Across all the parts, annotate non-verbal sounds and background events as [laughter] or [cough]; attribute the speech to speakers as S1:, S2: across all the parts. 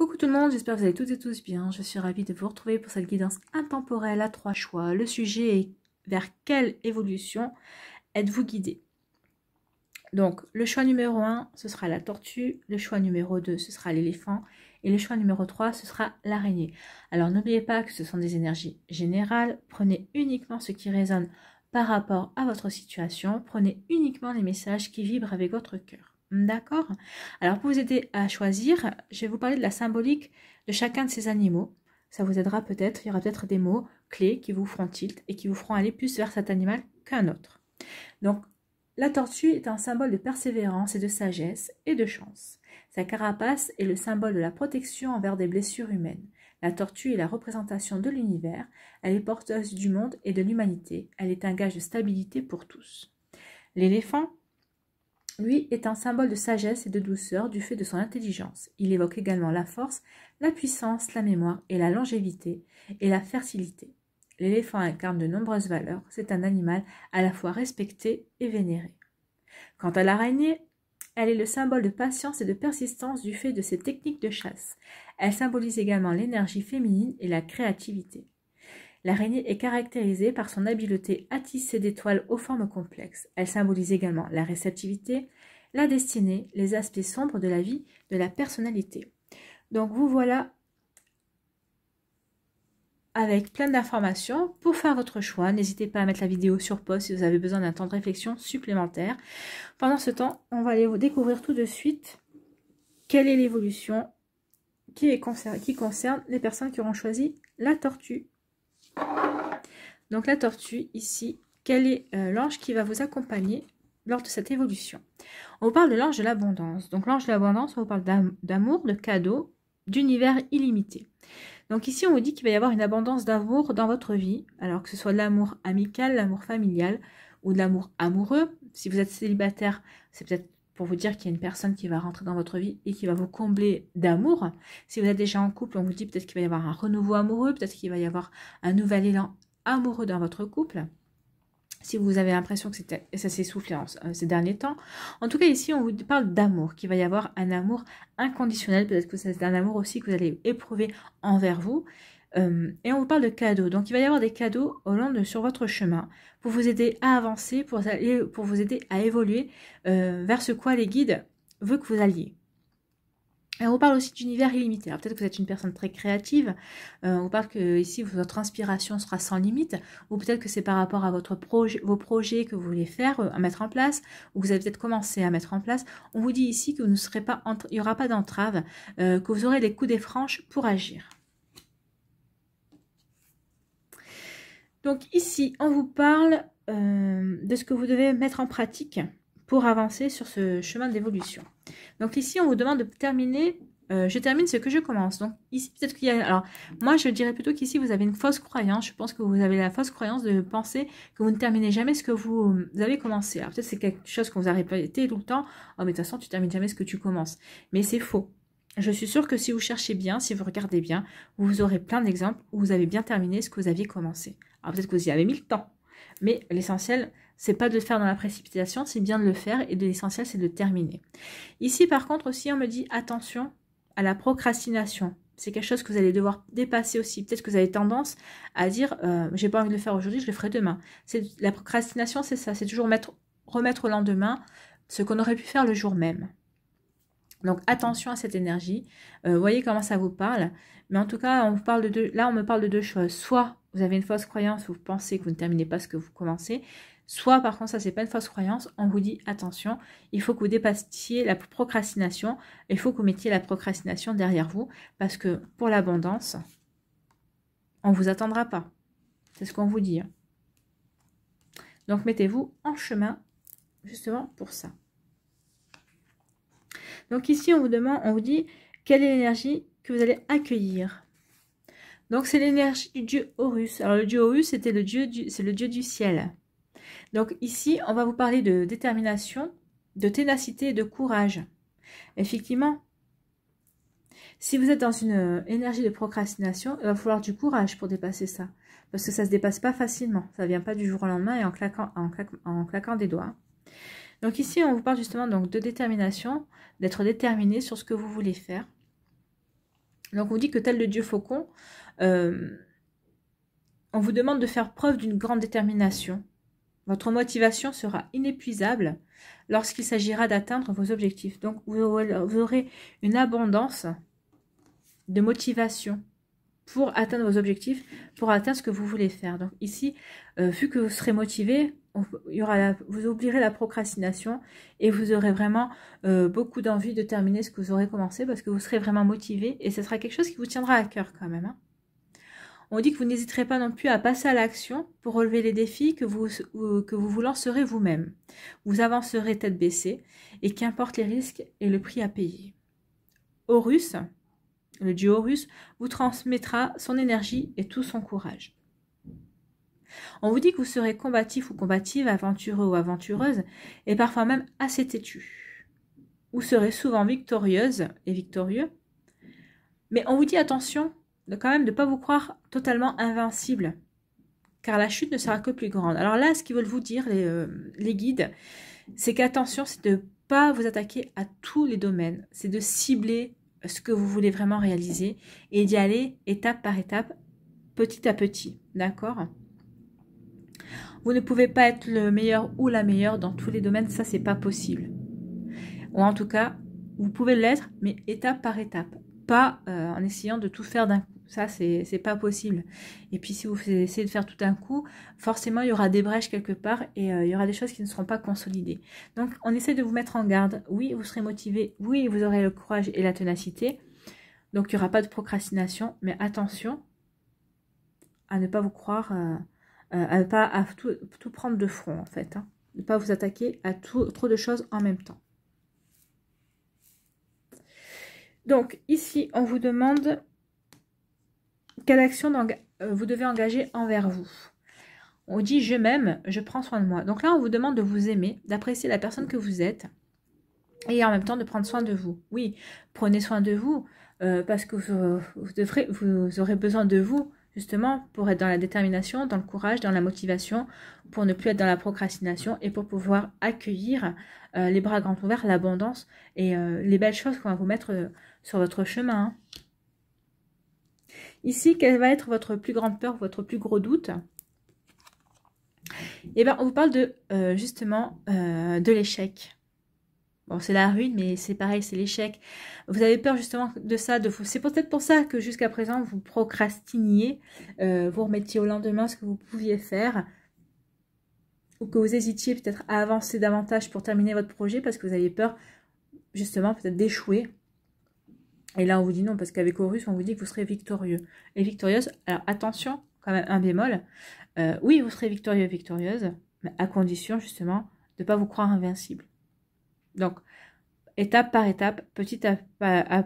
S1: Coucou tout le monde, j'espère que vous allez toutes et tous bien. Je suis ravie de vous retrouver pour cette guidance intemporelle à trois choix. Le sujet est vers quelle évolution êtes-vous guidé Donc, le choix numéro 1, ce sera la tortue. Le choix numéro 2, ce sera l'éléphant. Et le choix numéro 3, ce sera l'araignée. Alors, n'oubliez pas que ce sont des énergies générales. Prenez uniquement ce qui résonne par rapport à votre situation. Prenez uniquement les messages qui vibrent avec votre cœur. D'accord Alors pour vous aider à choisir, je vais vous parler de la symbolique de chacun de ces animaux. Ça vous aidera peut-être, il y aura peut-être des mots clés qui vous feront tilt et qui vous feront aller plus vers cet animal qu'un autre. Donc la tortue est un symbole de persévérance et de sagesse et de chance. Sa carapace est le symbole de la protection envers des blessures humaines. La tortue est la représentation de l'univers, elle est porteuse du monde et de l'humanité, elle est un gage de stabilité pour tous. L'éléphant lui est un symbole de sagesse et de douceur du fait de son intelligence. Il évoque également la force, la puissance, la mémoire et la longévité et la fertilité. L'éléphant incarne de nombreuses valeurs, c'est un animal à la fois respecté et vénéré. Quant à l'araignée, elle est le symbole de patience et de persistance du fait de ses techniques de chasse. Elle symbolise également l'énergie féminine et la créativité. L'araignée est caractérisée par son habileté à tisser des toiles aux formes complexes. Elle symbolise également la réceptivité, la destinée, les aspects sombres de la vie, de la personnalité. Donc vous voilà avec plein d'informations pour faire votre choix. N'hésitez pas à mettre la vidéo sur pause si vous avez besoin d'un temps de réflexion supplémentaire. Pendant ce temps, on va aller vous découvrir tout de suite quelle est l'évolution qui, qui, concerne les personnes qui auront choisi la tortue. Donc la tortue, ici, quel est euh, l'ange qui va vous accompagner lors de cette évolution On vous parle de l'ange de l'abondance. Donc l'ange de l'abondance, on vous parle d'amour, de cadeau, d'univers illimité. Donc ici, on vous dit qu'il va y avoir une abondance d'amour dans votre vie, alors que ce soit de l'amour amical, l'amour familial ou de l'amour amoureux. Si vous êtes célibataire, c'est peut-être pour vous dire qu'il y a une personne qui va rentrer dans votre vie et qui va vous combler d'amour. Si vous êtes déjà en couple, on vous dit peut-être qu'il va y avoir un renouveau amoureux, peut-être qu'il va y avoir un nouvel élan amoureux dans votre couple. Si vous avez l'impression que ça s'est soufflé en, euh, ces derniers temps. En tout cas, ici, on vous parle d'amour, qu'il va y avoir un amour inconditionnel. Peut-être que c'est un amour aussi que vous allez éprouver envers vous. Euh, et on vous parle de cadeaux. Donc il va y avoir des cadeaux au long de sur votre chemin pour vous aider à avancer, pour, aller, pour vous aider à évoluer euh, vers ce quoi les guides veulent que vous alliez. Et on vous parle aussi d'univers illimité. Alors peut-être que vous êtes une personne très créative, euh, on vous parle que ici votre inspiration sera sans limite, ou peut-être que c'est par rapport à votre vos projets que vous voulez faire, à mettre en place, ou que vous avez peut-être commencé à mettre en place. On vous dit ici que ne pas, il n'y aura pas d'entrave, que vous aurez les coups des franches pour agir. Donc ici, on vous parle euh, de ce que vous devez mettre en pratique pour avancer sur ce chemin d'évolution. Donc ici, on vous demande de terminer, euh, je termine ce que je commence. Donc ici, peut-être qu'il y a... Alors, moi, je dirais plutôt qu'ici, vous avez une fausse croyance. Je pense que vous avez la fausse croyance de penser que vous ne terminez jamais ce que vous, euh, avez commencé. Alors peut-être c'est quelque chose qu'on vous a répété tout le temps. Oh, mais de toute façon, tu termines jamais ce que tu commences. Mais c'est faux. Je suis sûre que si vous cherchez bien, si vous regardez bien, vous aurez plein d'exemples où vous avez bien terminé ce que vous aviez commencé. Alors peut-être que vous y avez mis le temps, mais l'essentiel, c'est pas de le faire dans la précipitation, c'est bien de le faire et l'essentiel, c'est de terminer. Ici, par contre, aussi, on me dit attention à la procrastination. C'est quelque chose que vous allez devoir dépasser aussi. Peut-être que vous avez tendance à dire euh, j'ai pas envie de le faire aujourd'hui, je le ferai demain. C'est la procrastination, c'est ça, c'est toujours mettre, remettre au lendemain ce qu'on aurait pu faire le jour même. Donc attention à cette énergie. Euh, voyez comment ça vous parle. Mais en tout cas, on parle de là, on me parle de deux choses. Soit vous avez une fausse croyance, vous pensez que vous ne terminez pas ce que vous commencez. Soit, par contre, ça, c'est pas une fausse croyance. On vous dit, attention, il faut que vous dépassiez la procrastination. Il faut que vous mettiez la procrastination derrière vous. Parce que pour l'abondance, on ne vous attendra pas. C'est ce qu'on vous dit. Hein. Donc, mettez-vous en chemin, justement, pour ça. Donc, ici, on vous demande, on vous dit, quelle est l'énergie vous allez accueillir. Donc c'est l'énergie du dieu Horus. Alors le dieu Horus, c'était le dieu du, c'est le dieu du ciel. Donc ici, on va vous parler de détermination, de ténacité et de courage. Effectivement, si vous êtes dans une énergie de procrastination, il va falloir du courage pour dépasser ça. Parce que ça ne se dépasse pas facilement. Ça ne vient pas du jour au lendemain et en claquant, en, claquant, en claquant des doigts. Donc ici, on vous parle justement donc, de détermination, d'être déterminé sur ce que vous voulez faire. Donc on dit que tel le dieu faucon, euh, on vous demande de faire preuve d'une grande détermination. Votre motivation sera inépuisable lorsqu'il s'agira d'atteindre vos objectifs. Donc vous aurez une abondance de motivation pour atteindre vos objectifs, pour atteindre ce que vous voulez faire. Donc ici, euh, vu que vous serez motivé, aura vous oublierez la procrastination et vous aurez vraiment euh, beaucoup d'envie de terminer ce que vous aurez commencé parce que vous serez vraiment motivé et ce sera quelque chose qui vous tiendra à cœur quand même. Hein. On dit que vous n'hésiterez pas non plus à passer à l'action pour relever les défis que vous, que vous vous lancerez vous-même. Vous avancerez tête baissée et qu'importe les risques et le prix à payer. Horus, le duo russe vous transmettra son énergie et tout son courage. On vous dit que vous serez combatif ou combative, aventureux ou aventureuse, et parfois même assez têtu. Vous serez souvent victorieuse et victorieux. Mais on vous dit attention, de quand même de ne pas vous croire totalement invincible, car la chute ne sera que plus grande. Alors là, ce qu'ils veulent vous dire, les, euh, guides, c'est qu'attention, c'est de ne pas vous attaquer à tous les domaines, c'est de cibler ce que vous voulez vraiment réaliser et d'y aller étape par étape, petit à petit. D'accord Vous ne pouvez pas être le meilleur ou la meilleure dans tous les domaines, ça c'est pas possible. Ou en tout cas, vous pouvez l'être, mais étape par étape pas euh, en essayant de tout faire d'un coup. Ça, c'est pas possible. Et puis, si vous essayez de faire tout d'un coup, forcément, il y aura des brèches quelque part et euh, il y aura des choses qui ne seront pas consolidées. Donc, on essaie de vous mettre en garde. Oui, vous serez motivé. Oui, vous aurez le courage et la ténacité. Donc, il n'y aura pas de procrastination. Mais attention à ne pas vous croire, euh, à ne pas à tout, prendre de front, en fait. Hein. Ne pas vous attaquer à trop de choses en même temps. Donc ici, on vous demande quelle action euh, vous devez engager envers vous. On dit je m'aime, je prends soin de moi. Donc là, on vous demande de vous aimer, d'apprécier la personne que vous êtes et en même temps de prendre soin de vous. Oui, prenez soin de vous euh, parce que vous, devrez, vous aurez besoin de vous justement pour être dans la détermination, dans le courage, dans la motivation, pour ne plus être dans la procrastination et pour pouvoir accueillir euh, les bras grands ouverts, l'abondance et euh, les belles choses qu'on va vous mettre euh, sur votre chemin. Hein. Ici, quelle va être votre plus grande peur, votre plus gros doute Eh bien, on vous parle de justement de l'échec. Bon, c'est la ruine, mais c'est pareil, c'est l'échec. Vous avez peur justement de ça. C'est peut-être pour ça que jusqu'à présent, vous procrastiniez, euh, vous remettiez au lendemain ce que vous pouviez faire, ou que vous hésitiez peut-être à avancer davantage pour terminer votre projet parce que vous aviez peur justement peut-être d'échouer. Et là, on vous dit non, parce qu'avec Horus, on vous dit que vous serez victorieux. Et victorieuse, alors attention, quand même un bémol. Euh, oui, vous serez victorieux, victorieuse, mais à condition justement de ne pas vous croire invincible. Donc, étape par étape, petit à,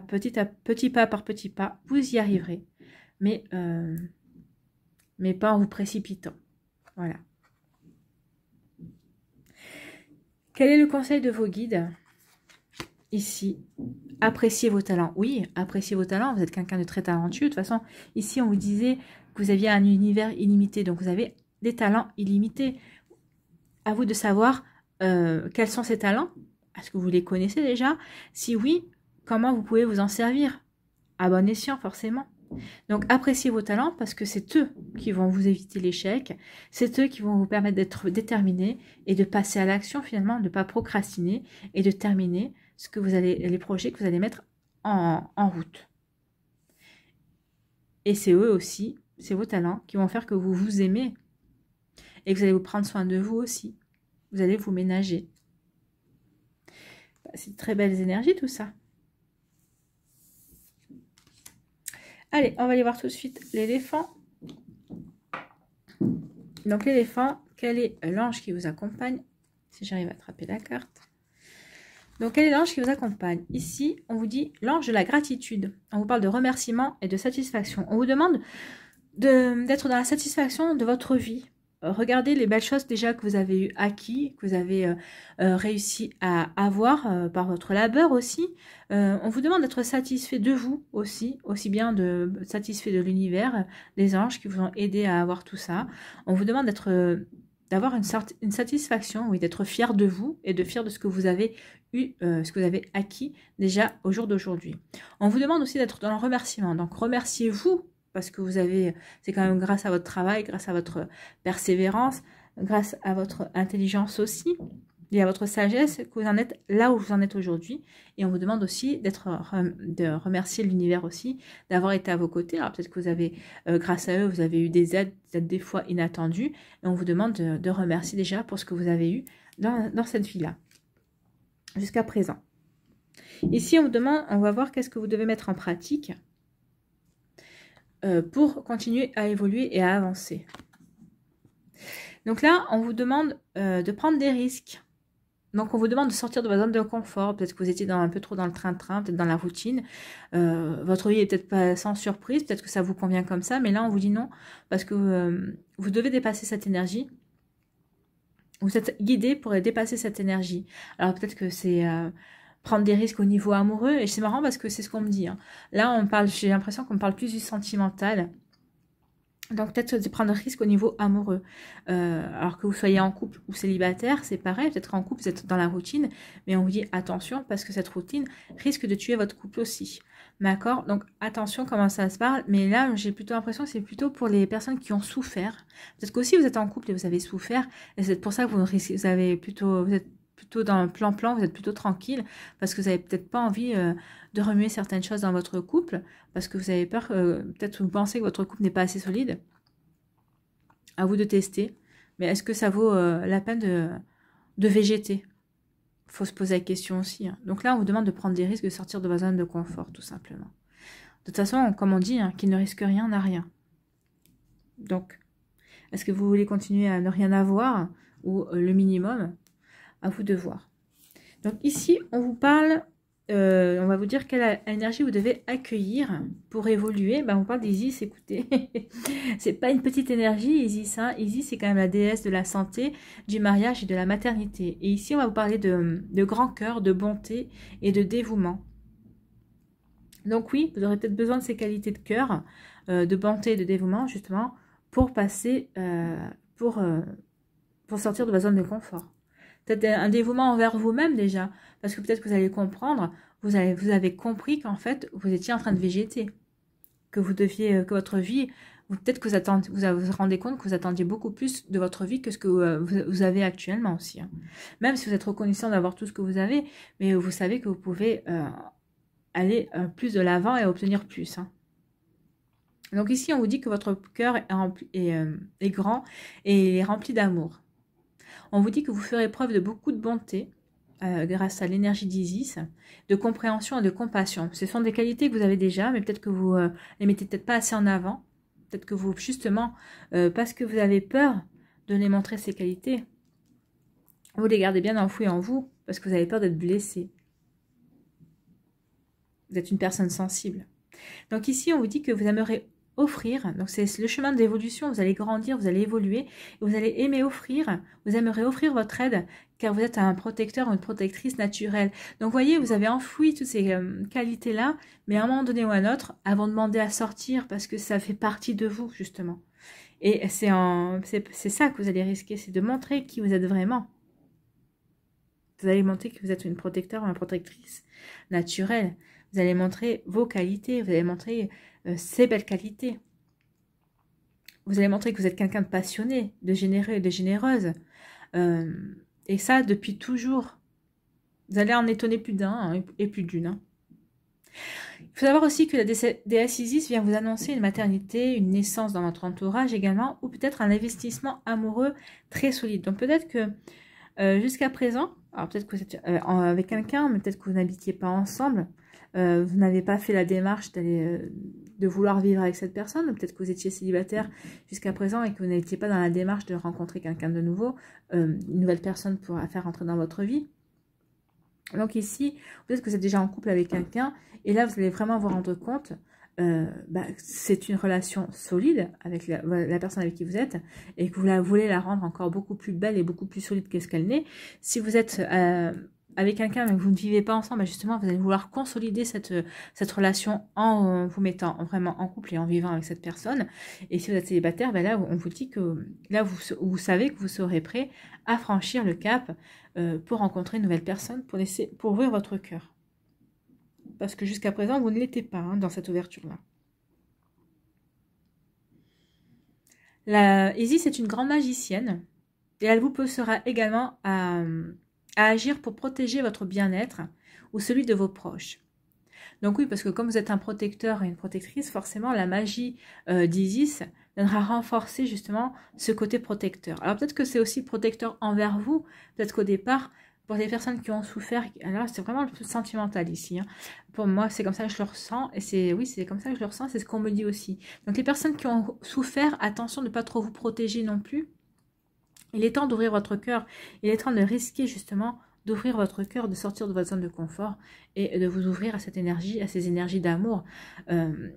S1: petit, à petit pas par petit pas, vous y arriverez, mais, euh, mais pas en vous précipitant. Voilà. Quel est le conseil de vos guides Ici, appréciez vos talents. Oui, appréciez vos talents, vous êtes quelqu'un de très talentueux. De toute façon, ici, on vous disait que vous aviez un univers illimité, donc vous avez des talents illimités. À vous de savoir euh, quels sont ces talents est-ce que vous les connaissez déjà Si oui, comment vous pouvez vous en servir À bon escient, forcément. Donc appréciez vos talents parce que c'est eux qui vont vous éviter l'échec, c'est eux qui vont vous permettre d'être déterminé et de passer à l'action finalement, de ne pas procrastiner et de terminer ce que vous allez, les projets que vous allez mettre en, en route. Et c'est eux aussi, c'est vos talents qui vont faire que vous vous aimez et que vous allez vous prendre soin de vous aussi. Vous allez vous ménager. Bah, c'est de très belles énergies tout ça. Allez, on va aller voir tout de suite l'éléphant. Donc l'éléphant, quel est l'ange qui vous accompagne Si j'arrive à attraper la carte. Donc quel est l'ange qui vous accompagne Ici, on vous dit l'ange de la gratitude. On vous parle de remerciement et de satisfaction. On vous demande d'être dans la satisfaction de votre vie, regardez les belles choses déjà que vous avez eu acquis, que vous avez euh, euh, réussi à avoir euh, par votre labeur aussi. on vous demande d'être satisfait de vous aussi, aussi bien de satisfait de l'univers, des anges qui vous ont aidé à avoir tout ça. On vous demande d'être d'avoir une, une, satisfaction, oui, d'être fier de vous et de fier de ce que vous avez eu, ce que vous avez acquis déjà au jour d'aujourd'hui. On vous demande aussi d'être dans le remerciement, donc remerciez-vous parce que vous avez, c'est quand même grâce à votre travail, grâce à votre persévérance, grâce à votre intelligence aussi et à votre sagesse que vous en êtes là où vous en êtes aujourd'hui. Et on vous demande aussi d'être de remercier l'univers aussi d'avoir été à vos côtés. Alors peut-être que vous avez, euh, grâce à eux, vous avez eu des aides, des, être des fois inattendues. Et on vous demande de, remercier déjà pour ce que vous avez eu dans, dans cette vie-là, jusqu'à présent. Ici, on vous demande, on va voir qu'est-ce que vous devez mettre en pratique euh, pour continuer à évoluer et à avancer. Donc là, on vous demande euh, de prendre des risques. Donc on vous demande de sortir de votre zone de confort. Peut-être que vous étiez un peu trop dans le train-train, peut-être dans la routine. Euh, votre vie est peut-être pas sans surprise, peut-être que ça vous convient comme ça, mais là on vous dit non, parce que vous devez dépasser cette énergie. Vous êtes guidé pour dépasser cette énergie. Alors peut-être que c'est prendre des risques au niveau amoureux. Et c'est marrant parce que c'est ce qu'on me dit. Hein. Là, on parle, j'ai l'impression qu'on parle plus du sentimental. Donc peut-être de prendre des risques au niveau amoureux. Euh, alors que vous soyez en couple ou célibataire, c'est pareil, peut-être en couple, vous êtes dans la routine, mais on vous dit attention parce que cette routine risque de tuer votre couple aussi. D'accord Donc attention comment ça se parle, mais là j'ai plutôt l'impression que c'est plutôt pour les personnes qui ont souffert. Peut-être qu'aussi vous êtes en couple et vous avez souffert, et c'est pour ça que vous, vous avez plutôt plutôt dans un plan-plan, vous êtes plutôt tranquille parce que vous n'avez peut-être pas envie euh, de remuer certaines choses dans votre couple parce que vous avez peur, euh, peut-être vous pensez que votre couple n'est pas assez solide. À vous de tester. Mais est-ce que ça vaut euh, la peine de, de végéter faut se poser la question aussi. Hein. Donc là, on vous demande de prendre des risques, de sortir de votre zone de confort, tout simplement. De toute façon, comme on dit, hein, qui ne risque rien n'a rien. Donc, est-ce que vous voulez continuer à ne rien avoir ou le minimum à vous de voir. Donc ici, on vous parle, euh, on va vous dire quelle énergie vous devez accueillir pour évoluer. Ben, on parle d'Isis, écoutez, [laughs] c'est pas une petite énergie Isis. Hein. Isis, c'est quand même la déesse de la santé, du mariage et de la maternité. Et ici, on va vous parler de, grand cœur, de bonté et de dévouement. Donc oui, vous aurez peut-être besoin de ces qualités de cœur, euh, de bonté et de dévouement, justement, pour passer, euh, pour, pour sortir de votre zone de confort peut-être un dévouement envers vous-même déjà, parce que peut-être que vous allez comprendre, vous avez, vous avez compris qu'en fait, vous étiez en train de végéter, que vous deviez, euh, que votre vie, peut-être que vous, attendez, vous vous rendez compte que vous attendiez beaucoup plus de votre vie que ce que euh, vous, avez actuellement aussi. Hein. Même si vous êtes reconnaissant d'avoir tout ce que vous avez, mais vous savez que vous pouvez euh, aller plus de l'avant et obtenir plus. Hein. Donc ici, on vous dit que votre cœur est, grand et est rempli d'amour. On vous dit que vous ferez preuve de beaucoup de bonté euh, grâce à l'énergie d'Isis, de compréhension et de compassion. Ce sont des qualités que vous avez déjà, mais peut-être que vous ne euh, les mettez peut-être pas assez en avant. Peut-être que vous, justement, euh, parce que vous avez peur de les montrer ces qualités, vous les gardez bien enfouies en vous, parce que vous avez peur d'être blessé. Vous êtes une personne sensible. Donc ici, on vous dit que vous aimerez offrir. Donc c'est le chemin de vous allez grandir, vous allez évoluer, et vous allez aimer offrir, vous aimerez offrir votre aide car vous êtes un protecteur ou une protectrice naturelle. Donc voyez, vous avez enfoui toutes ces euh, qualités-là, mais à un moment donné ou à un autre, avant de demander à sortir parce que ça fait partie de vous justement. Et c'est ça que vous allez risquer, c'est de montrer qui vous êtes vraiment. Vous allez montrer que vous êtes une protecteur ou une protectrice naturelle. Vous allez montrer vos qualités, vous allez montrer ses euh, belles qualités. Vous allez montrer que vous êtes quelqu'un de passionné, de généreux et de généreuse. Euh, et ça, depuis toujours. Vous allez en étonner plus d'un hein, et plus d'une. Hein. Il faut savoir aussi que la déesse Isis vient vous annoncer une maternité, une naissance dans votre entourage également, ou peut-être un investissement amoureux très solide. Donc peut-être que euh, jusqu'à présent, alors peut-être que vous êtes avec quelqu'un, mais peut-être que vous n'habitiez pas ensemble, euh, vous n'avez pas fait la démarche d'aller euh, de vouloir vivre avec cette personne, peut-être que vous étiez célibataire jusqu'à présent et que vous n'étiez pas dans la démarche de rencontrer quelqu'un de nouveau, euh, une nouvelle personne pour faire entrer dans votre vie. Donc ici, peut-être que vous êtes déjà en couple avec quelqu'un et là vous allez vraiment vous rendre compte que bah, c'est une relation solide avec la, personne avec qui vous êtes et que vous la voulez la rendre encore beaucoup plus belle et beaucoup plus solide que ce qu'elle n'est. Si vous êtes avec quelqu'un mais que vous ne vivez pas ensemble, bah, justement, vous allez vouloir consolider cette, euh, cette relation en euh, vous mettant vraiment en couple et en vivant avec cette personne. Et si vous êtes célibataire, bah, là, on vous dit que là, vous, vous savez que vous serez prêt à franchir le cap euh, pour rencontrer une nouvelle personne, pour, laisser, pour ouvrir votre cœur. Parce que jusqu'à présent, vous ne l'étiez pas hein, dans cette ouverture-là. La Isis est une grande magicienne et elle vous poussera également à, à agir pour protéger votre bien-être ou celui de vos proches. Donc oui, parce que comme vous êtes un protecteur et une protectrice, forcément la magie euh, d'Isis viendra renforcer justement ce côté protecteur. Alors peut-être que c'est aussi protecteur envers vous, peut-être qu'au départ, pour les personnes qui ont souffert, alors c'est vraiment le sentimental ici. Hein. Pour moi, c'est comme ça que je le ressens, et c'est oui, c'est comme ça que je le ressens, c'est ce qu'on me dit aussi. Donc les personnes qui ont souffert, attention de ne pas trop vous protéger non plus, il est temps d'ouvrir votre cœur. Il est temps de risquer justement d'ouvrir votre cœur, de sortir de votre zone de confort et de vous ouvrir à cette énergie, à ces énergies d'amour. Euh,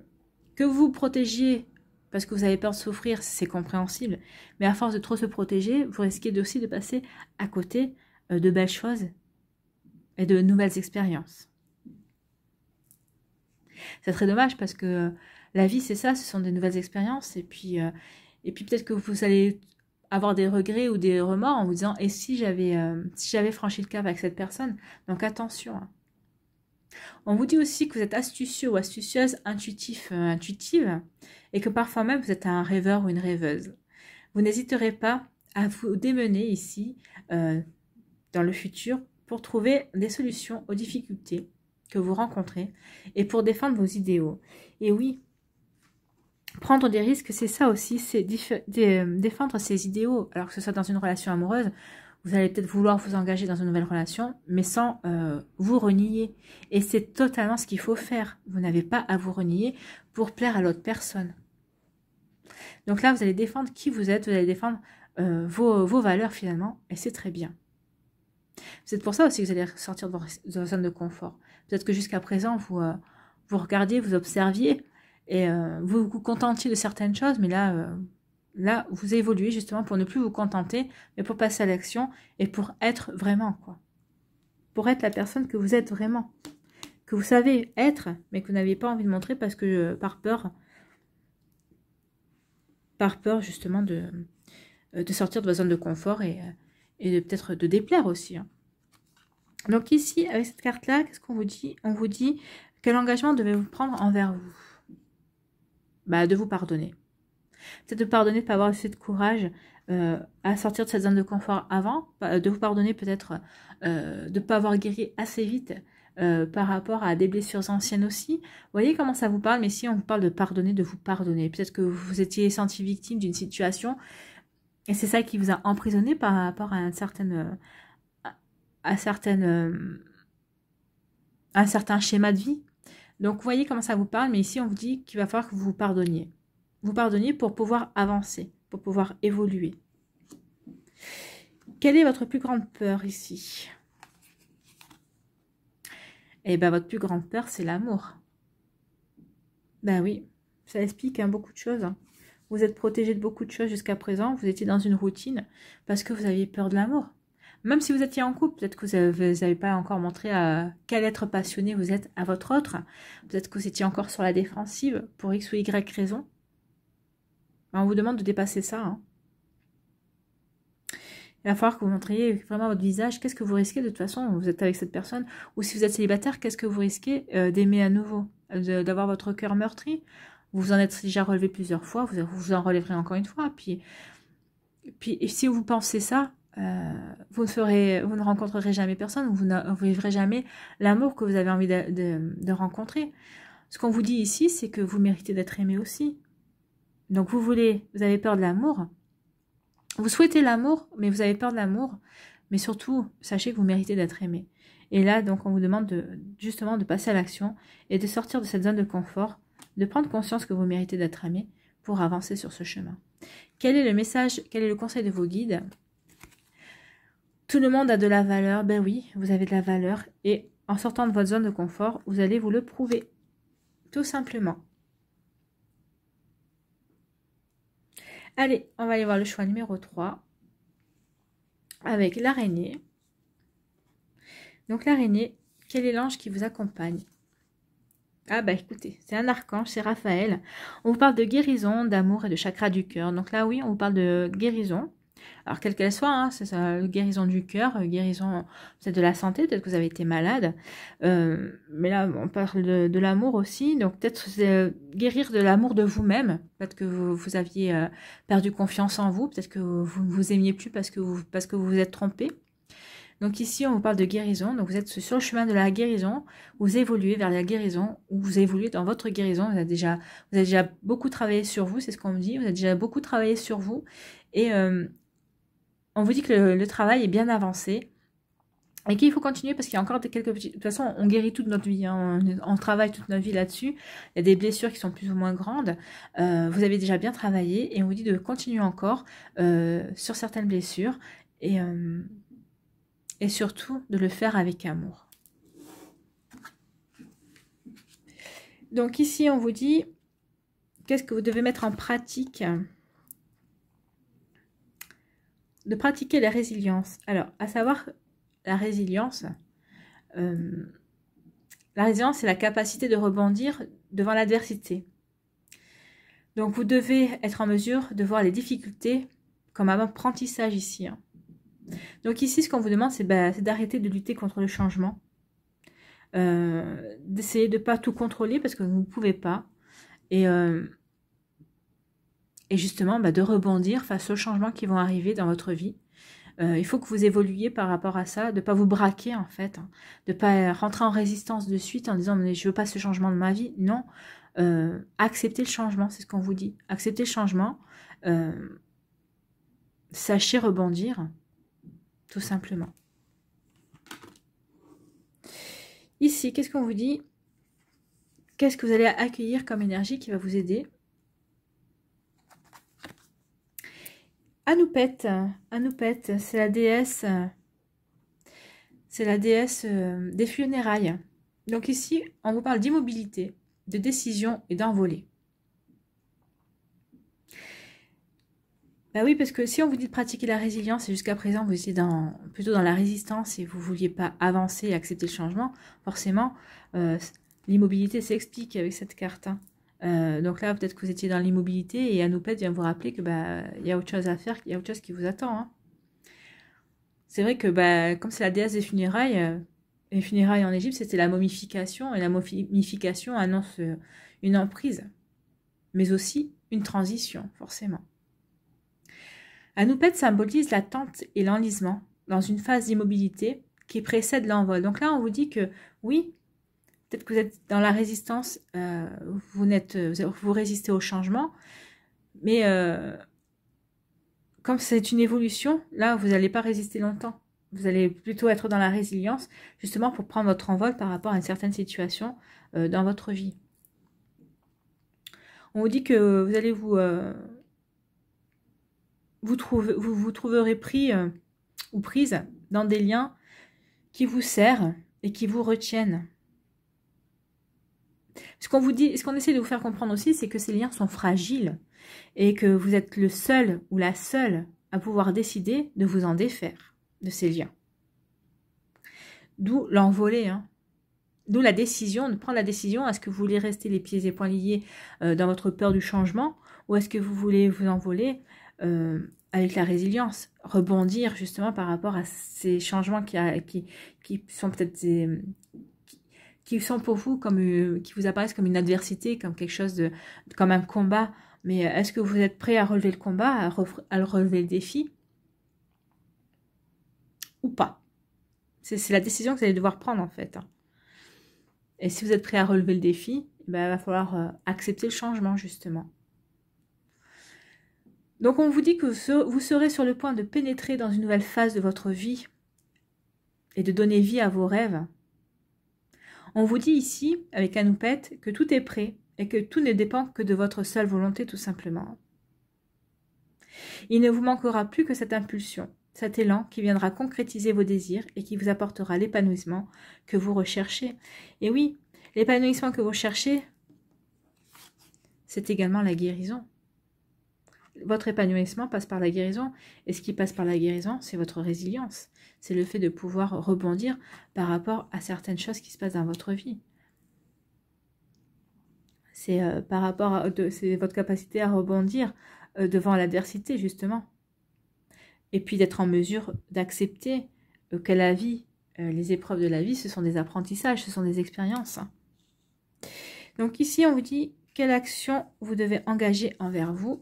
S1: que vous protégiez parce que vous avez peur de souffrir, c'est compréhensible. Mais à force de trop se protéger, vous risquez aussi de passer à côté euh, de belles choses et de nouvelles expériences. C'est très dommage parce que la vie, c'est ça, ce sont des nouvelles expériences. Et puis, euh, et puis peut-être que vous allez avoir des regrets ou des remords en vous disant et si j'avais euh, si j'avais franchi le cap avec cette personne donc attention hein. on vous dit aussi que vous êtes astucieux ou astucieuse intuitif euh, intuitive et que parfois même vous êtes un rêveur ou une rêveuse vous n'hésiterez pas à vous démener ici euh, dans le futur pour trouver des solutions aux difficultés que vous rencontrez et pour défendre vos idéaux et oui Prendre des risques, c'est ça aussi, c'est euh, défendre ses idéaux. Alors que ce soit dans une relation amoureuse, vous allez peut-être vouloir vous engager dans une nouvelle relation, mais sans euh, vous renier. Et c'est totalement ce qu'il faut faire. Vous n'avez pas à vous renier pour plaire à l'autre personne. Donc là, vous allez défendre qui vous êtes, vous allez défendre euh, vos, valeurs finalement, et c'est très bien. C'est pour ça aussi que vous allez sortir de votre, zone de confort. Peut-être que jusqu'à présent, vous, vous regardiez, vous observiez, et euh, vous vous contentiez de certaines choses, mais là, euh, là, vous évoluez justement pour ne plus vous contenter, mais pour passer à l'action et pour être vraiment, quoi. Pour être la personne que vous êtes vraiment. Que vous savez être, mais que vous n'avez pas envie de montrer parce que euh, par peur, par peur justement de, sortir de votre zone de confort et, et peut-être de déplaire aussi. Hein. Donc ici, avec cette carte-là, qu'est-ce qu'on vous dit On vous dit quel engagement devez-vous prendre envers vous bah, de vous pardonner. c'est de pardonner de ne pas avoir assez de courage euh, à sortir de cette zone de confort avant, de vous pardonner peut-être euh, de ne pas avoir guéri assez vite euh, par rapport à des blessures anciennes aussi. Vous voyez comment ça vous parle, mais si on vous parle de pardonner, de vous pardonner. Peut-être que vous étiez senti victime d'une situation et c'est ça qui vous a emprisonné par rapport à, une certaine, à, à un certain schéma de vie. Donc vous voyez comment ça vous parle, mais ici on vous dit qu'il va falloir que vous vous pardonniez. Vous pardonniez pour pouvoir avancer, pour pouvoir évoluer. Quelle est votre plus grande peur ici Eh bien votre plus grande peur c'est l'amour. Ben oui, ça explique hein, beaucoup de choses. Hein. Vous êtes protégé de beaucoup de choses jusqu'à présent, vous étiez dans une routine parce que vous aviez peur de l'amour. Même si vous étiez en couple, peut-être que vous n'avez pas encore montré à euh, quel être passionné vous êtes à votre autre. Peut-être que vous étiez encore sur la défensive pour X ou Y raison. Ben, on vous demande de dépasser ça. Hein. Il va falloir que vous montriez vraiment votre visage. Qu'est-ce que vous risquez de toute façon Vous êtes avec cette personne. Ou si vous êtes célibataire, qu'est-ce que vous risquez euh, d'aimer à nouveau D'avoir votre cœur meurtri Vous en êtes déjà relevé plusieurs fois. Vous vous en relèverez encore une fois. Puis, puis si vous pensez ça, euh, vous, ne ferez, vous ne rencontrerez jamais personne, vous ne vivrez jamais l'amour que vous avez envie de, de rencontrer. Ce qu'on vous dit ici, c'est que vous méritez d'être aimé aussi. Donc vous voulez, vous avez peur de l'amour, vous souhaitez l'amour, mais vous avez peur de l'amour, mais surtout, sachez que vous méritez d'être aimé. Et là, donc, on vous demande de, justement de passer à l'action et de sortir de cette zone de confort, de prendre conscience que vous méritez d'être aimé pour avancer sur ce chemin. Quel est le message, quel est le conseil de vos guides tout le monde a de la valeur. Ben oui, vous avez de la valeur. Et en sortant de votre zone de confort, vous allez vous le prouver. Tout simplement. Allez, on va aller voir le choix numéro 3 avec l'araignée. Donc l'araignée, quel est l'ange qui vous accompagne ah bah écoutez, c'est un archange, c'est Raphaël. On vous parle de guérison, d'amour et de chakra du cœur. Donc là oui, on vous parle de guérison. Alors, quelle qu'elle soit, hein, c'est ça, guérison du cœur, guérison peut-être de la santé, peut-être que vous avez été malade. Euh, mais là, on parle de, l'amour aussi. Donc, peut-être euh, guérir de l'amour de vous-même. Peut-être que vous, vous aviez euh, perdu confiance en vous. Peut-être que vous ne vous aimiez plus parce que vous parce que vous, vous êtes trompé. Donc ici, on vous parle de guérison. Donc vous êtes sur le chemin de la guérison. Vous évoluez vers la guérison ou vous évoluez dans votre guérison. Vous avez déjà, vous avez déjà beaucoup travaillé sur vous, c'est ce qu'on me dit. Vous avez déjà beaucoup travaillé sur vous. Et euh, on vous dit que le, travail est bien avancé et qu'il faut continuer parce qu'il y a encore quelques petites... De toute façon, on guérit toute notre vie, hein. on, travaille toute notre vie là-dessus. Il y a des blessures qui sont plus ou moins grandes. Euh, vous avez déjà bien travaillé et on vous dit de continuer encore euh, sur certaines blessures et, euh, et surtout de le faire avec amour. Donc ici, on vous dit qu'est-ce que vous devez mettre en pratique de pratiquer la résilience. Alors, à savoir, la résilience, euh, la résilience, c'est la capacité de rebondir devant l'adversité. Donc, vous devez être en mesure de voir les difficultés comme un apprentissage ici. Hein. Donc ici, ce qu'on vous demande, c'est bah, d'arrêter de lutter contre le changement, euh, d'essayer de ne pas tout contrôler parce que vous ne pouvez pas, et euh, et justement bah, de rebondir face aux changements qui vont arriver dans votre vie. Euh, il faut que vous évoluiez par rapport à ça, de ne pas vous braquer en fait, hein. de ne pas euh, rentrer en résistance de suite en disant mais je veux pas ce changement de ma vie. Non, euh, acceptez le changement, c'est ce qu'on vous dit. Acceptez le changement, sachez rebondir, tout simplement. Ici, qu'est-ce qu'on vous dit Qu'est-ce que vous allez accueillir comme énergie qui va vous aider Anoupet, Anoupet, c'est la déesse, c'est la déesse euh, des funérailles. Donc ici, on vous parle d'immobilité, de décision et d'envolée. Ben oui, parce que si on vous dit de pratiquer la résilience et jusqu'à présent vous étiez dans, plutôt dans la résistance et vous ne vouliez pas avancer et accepter le changement, forcément, euh, l'immobilité s'explique avec cette carte. Hein. Euh, donc là, peut-être que vous étiez dans l'immobilité et Anoupet vient vous rappeler que bah il y a autre chose à faire, il y a autre chose qui vous attend. Hein. C'est vrai que bah, comme c'est la déesse des funérailles, euh, funérailles en Égypte, c'était la momification et la momification annonce euh, une emprise, mais aussi une transition, forcément. Anoupet symbolise l'attente et l'enlisement dans une phase d'immobilité qui précède l'envol. Donc là, on vous dit que oui, peut-être que vous êtes dans la résistance, euh, euh, vous, résistez au changement, mais euh, comme c'est une évolution, là, vous n'allez pas résister longtemps. Vous allez plutôt être dans la résilience, justement pour prendre votre envol par rapport à une certaine situation dans votre vie. On vous dit que vous allez vous... vous, vous, vous trouverez pris ou prise dans des liens qui vous serrent et qui vous retiennent ce qu'on vous dit, ce qu'on essaie de vous faire comprendre aussi, c'est que ces liens sont fragiles et que vous êtes le seul ou la seule à pouvoir décider de vous en défaire de ces liens. D'où l'envolée, hein. d'où la décision, de prendre la décision, est-ce que vous voulez rester les pieds et poings liés euh, dans votre peur du changement ou est-ce que vous voulez vous envoler euh, avec la résilience, rebondir justement par rapport à ces changements qui, qui sont peut-être des qui sont pour vous comme, euh, qui vous apparaissent comme une adversité, comme quelque chose de, comme un combat. Mais euh, est-ce que vous êtes prêt à relever le combat, à, relever le défi ou pas C'est la décision que vous allez devoir prendre en fait. Hein. Et si vous êtes prêt à relever le défi, eh ben, il va falloir euh, accepter le changement justement. Donc on vous dit que vous serez sur le point de pénétrer dans une nouvelle phase de votre vie et de donner vie à vos rêves. On vous dit ici, avec Anoupette, que tout est prêt et que tout ne dépend que de votre seule volonté tout simplement. Il ne vous manquera plus que cette impulsion, cet élan qui viendra concrétiser vos désirs et qui vous apportera l'épanouissement que vous recherchez. Et oui, l'épanouissement que vous recherchez, c'est également la guérison. Votre épanouissement passe par la guérison, et ce qui passe par la guérison, c'est votre résilience c'est le fait de pouvoir rebondir par rapport à certaines choses qui se passent dans votre vie. C'est euh, par rapport à votre capacité à rebondir euh, devant l'adversité, justement. Et puis d'être en mesure d'accepter euh, que la vie, les épreuves de la vie, ce sont des apprentissages, ce sont des expériences. Donc ici, on vous dit quelle action vous devez engager envers vous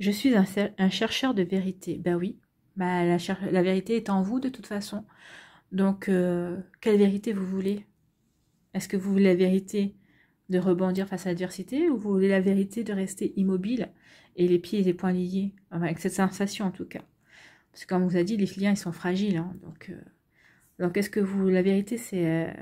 S1: je suis un, chercheur de vérité. Ben oui, bah, la, vérité est en vous de toute façon. Donc, euh, quelle vérité vous voulez Est-ce que vous voulez la vérité de rebondir face à l'adversité ou vous voulez la vérité de rester immobile et les pieds et les poings liés Avec cette sensation en tout cas. Parce que comme vous a dit, les clients ils sont fragiles. Hein. Euh, donc, est-ce que vous, la vérité c'est, euh,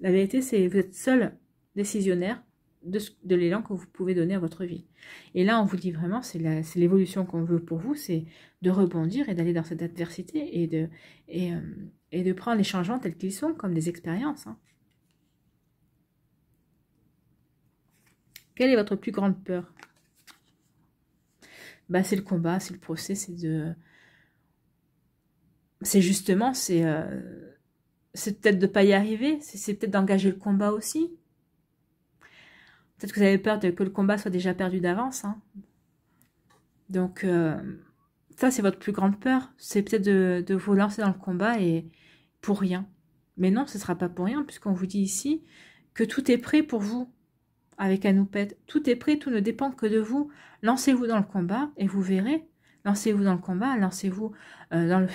S1: la vérité c'est vous êtes seul décisionnaire de, l'élan que vous pouvez donner à votre vie. Et là, on vous dit vraiment, c'est l'évolution qu'on veut pour vous, c'est de rebondir et d'aller dans cette adversité et de, et, euh, de prendre les changements tels qu'ils sont, comme des expériences. Hein. Quelle est votre plus grande peur bah, C'est le combat, c'est le procès, c'est de... C'est justement, c'est euh, peut-être de ne pas y arriver, c'est peut-être d'engager le combat aussi, Peut-être que vous avez peur que le combat soit déjà perdu d'avance. Hein. Donc, euh, ça, c'est votre plus grande peur. C'est peut-être de, vous lancer dans le combat et pour rien. Mais non, ce ne sera pas pour rien, puisqu'on vous dit ici que tout est prêt pour vous. Avec Anoupet, tout est prêt, tout ne dépend que de vous. Lancez-vous dans le combat et vous verrez. Lancez-vous dans le combat, lancez-vous euh,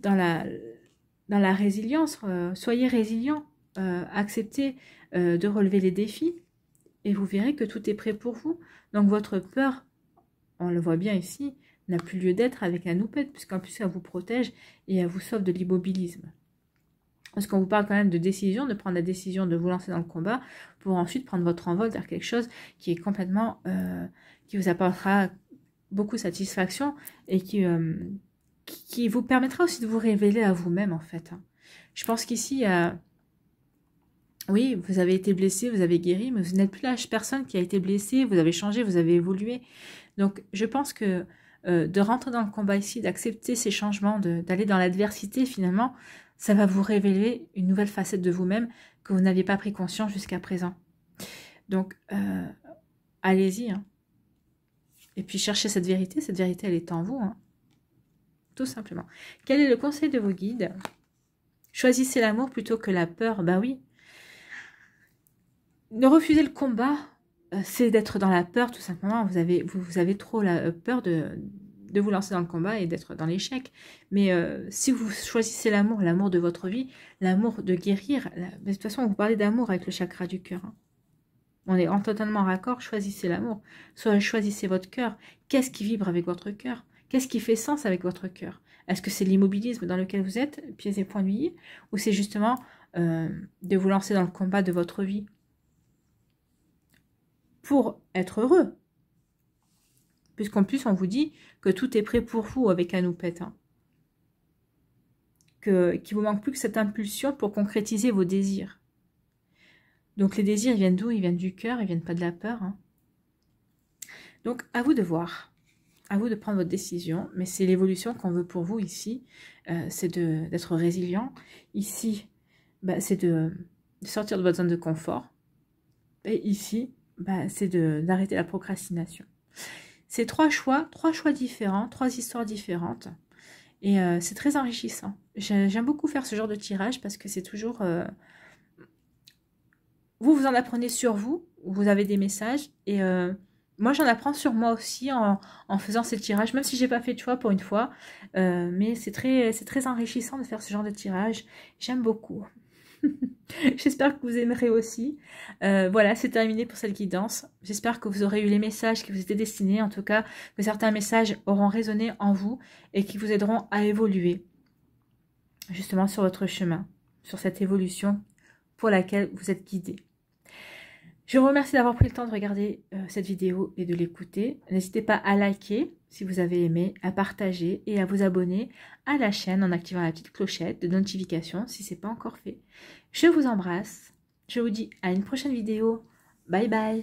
S1: dans, la, dans la résilience. Euh, soyez résilient. acceptez de relever les défis et vous verrez que tout est prêt pour vous. Donc votre peur, on le voit bien ici, n'a plus lieu d'être avec la noupette, puisqu'en plus elle vous protège et elle vous sauve de l'immobilisme. Parce qu'on vous parle quand même de décision, de prendre la décision de vous lancer dans le combat pour ensuite prendre votre envol vers quelque chose qui est complètement, euh, qui vous apportera beaucoup de satisfaction et euh, qui, qui vous permettra aussi de vous révéler à vous-même en fait. Je pense qu'ici, il oui, vous avez été blessé, vous avez guéri, mais vous n'êtes plus la personne qui a été blessée, vous avez changé, vous avez évolué. Donc je pense que euh, de rentrer dans le combat ici, d'accepter ces changements, d'aller dans l'adversité finalement, ça va vous révéler une nouvelle facette de vous-même que vous n'aviez pas pris conscience jusqu'à présent. Donc euh, allez-y. Hein. Et puis cherchez cette vérité, cette vérité elle est en vous. Hein. Tout simplement. Quel est le conseil de vos guides Choisissez l'amour plutôt que la peur. Bah oui, ne refuser le combat, euh, c'est d'être dans la peur tout simplement. Vous avez, trop la euh, peur de, vous lancer dans le combat et d'être dans l'échec. Mais euh, si vous choisissez l'amour, l'amour de votre vie, l'amour de guérir, de toute façon, vous parlez d'amour avec le chakra du cœur. Hein. On est en totalement raccord, choisissez l'amour. Soit Choisissez votre cœur. Qu'est-ce qui vibre avec votre cœur Qu'est-ce qui fait sens avec votre cœur Est-ce que c'est l'immobilisme dans lequel vous êtes, pieds et poings liés Ou c'est justement de vous lancer dans le combat de votre vie pour être heureux. Puisqu'en plus, on vous dit que tout est prêt pour vous avec un hein. ou Que, qu'il vous manque plus que cette impulsion pour concrétiser vos désirs. Donc les désirs, viennent d'où Ils viennent du cœur, ils viennent pas de la peur. Hein. Donc à vous de voir, à vous de prendre votre décision, mais c'est l'évolution qu'on veut pour vous ici, euh, c'est d'être résilient. Ici, bah, c'est de sortir de votre zone de confort. Et ici, bah, c'est d'arrêter la procrastination. C'est trois choix, trois choix différents, trois histoires différentes. Et euh, c'est très enrichissant. J'aime beaucoup faire ce genre de tirage parce que c'est toujours... Euh, vous, vous en apprenez sur vous, vous avez des messages. Et euh, moi, j'en apprends sur moi aussi en, faisant ces tirages, même si j'ai pas fait de choix pour une fois. mais c'est très, très enrichissant de faire ce genre de tirage. J'aime beaucoup. [laughs] J'espère que vous aimerez aussi. Euh, voilà, c'est terminé pour celle qui danse. J'espère que vous aurez eu les messages qui vous étaient destinés, en tout cas que certains messages auront résonné en vous et qui vous aideront à évoluer justement sur votre chemin, sur cette évolution pour laquelle vous êtes guidé. Je vous remercie d'avoir pris le temps de regarder euh, cette vidéo et de l'écouter. N'hésitez pas à liker si vous avez aimé, à partager et à vous abonner à la chaîne en activant la petite clochette de notification si ce n'est pas encore fait. Je vous embrasse. Je vous dis à une prochaine vidéo. Bye bye